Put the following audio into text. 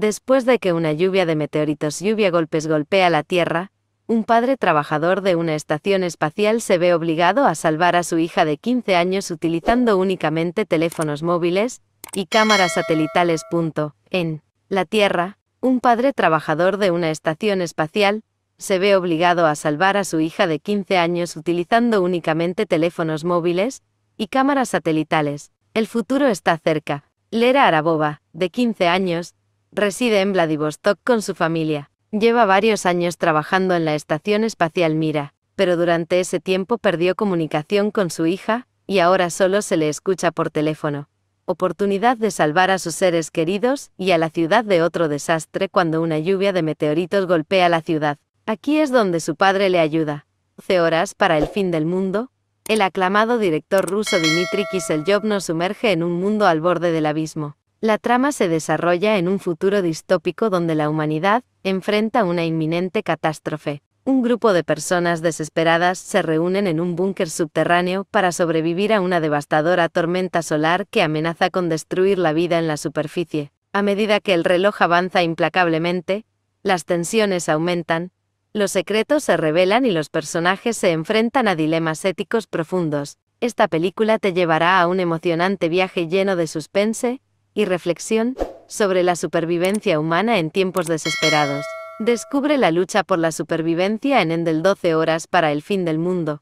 Después de que una lluvia de meteoritos lluvia golpes golpea la Tierra, un padre trabajador de una estación espacial se ve obligado a salvar a su hija de 15 años utilizando únicamente teléfonos móviles y cámaras satelitales. En la Tierra, un padre trabajador de una estación espacial se ve obligado a salvar a su hija de 15 años utilizando únicamente teléfonos móviles y cámaras satelitales. El futuro está cerca. Lera Arabova, de 15 años, Reside en Vladivostok con su familia. Lleva varios años trabajando en la Estación Espacial Mira, pero durante ese tiempo perdió comunicación con su hija, y ahora solo se le escucha por teléfono. Oportunidad de salvar a sus seres queridos y a la ciudad de otro desastre cuando una lluvia de meteoritos golpea la ciudad. Aquí es donde su padre le ayuda. 11 horas para el fin del mundo. El aclamado director ruso Dmitry Kiselyov nos sumerge en un mundo al borde del abismo. La trama se desarrolla en un futuro distópico donde la humanidad enfrenta una inminente catástrofe. Un grupo de personas desesperadas se reúnen en un búnker subterráneo para sobrevivir a una devastadora tormenta solar que amenaza con destruir la vida en la superficie. A medida que el reloj avanza implacablemente, las tensiones aumentan, los secretos se revelan y los personajes se enfrentan a dilemas éticos profundos. Esta película te llevará a un emocionante viaje lleno de suspense, y reflexión sobre la supervivencia humana en tiempos desesperados. Descubre la lucha por la supervivencia en Endel 12 horas para el fin del mundo.